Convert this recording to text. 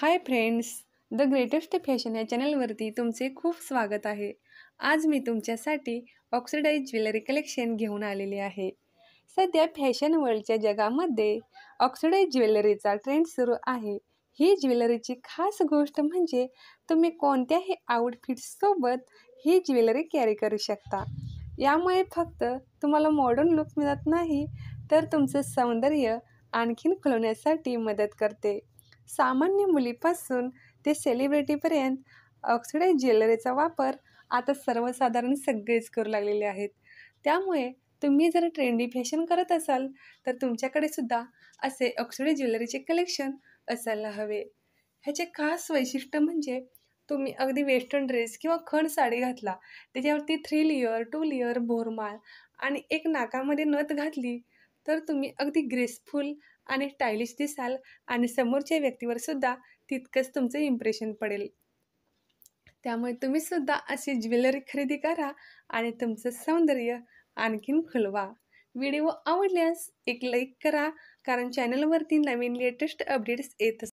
high friends the greatest fashion या चॅनलवरती तुमचे खूप स्वागत आहे आज मी तुमच्यासाठी ऑक्सिडाईज ज्वेलरी कलेक्शन घेऊन आलेली आहे सध्या फॅशन वर्ल्डच्या जगामध्ये ऑक्सिडाईज ज्वेलरीचा ट्रेंड सुरू आहे ही ज्वेलरीची खास गोष्ट म्हणजे तुम्ही कोणत्याही आउटफिट्ससोबत ही ज्वेलरी कॅरी करू शकता यामुळे फक्त तुम्हाला मॉडर्न लुक मिळत नाही तर तुमचं सौंदर्य आणखीन खुलवण्यासाठी मदत करते सामान्य मुलीपासून ते सेलिब्रिटीपर्यंत ऑक्सिडाईज ज्वेलरीचा वापर आता सर्वसाधारण सगळेच करू लागलेले आहेत त्यामुळे तुम्ही जर ट्रेंडी फॅशन करत असाल तर तुमच्याकडे सुद्धा असे ऑक्सिडाईज ज्वेलरीचे कलेक्शन असायला हवे ह्याचे खास वैशिष्ट्य म्हणजे तुम्ही अगदी वेस्टर्न ड्रेस किंवा खण साडी घातला त्याच्यावरती थ्री लिअर टू लिअर भोरमाळ आणि एक नाकामध्ये नथ घातली तर तुम्ही अगदी ग्रेसफुल आणि स्टायलिश दिसाल आणि समोरच्या व्यक्तीवर सुद्धा तितकंच तुमचं इम्प्रेशन पडेल त्यामुळे तुम्ही सुद्धा अशी ज्वेलरी खरेदी करा आणि तुमचं सौंदर्य आणखीन खुलवा व्हिडिओ आवडल्यास एक लाईक करा कारण चॅनलवरती नवीन लेटेस्ट अपडेट्स येत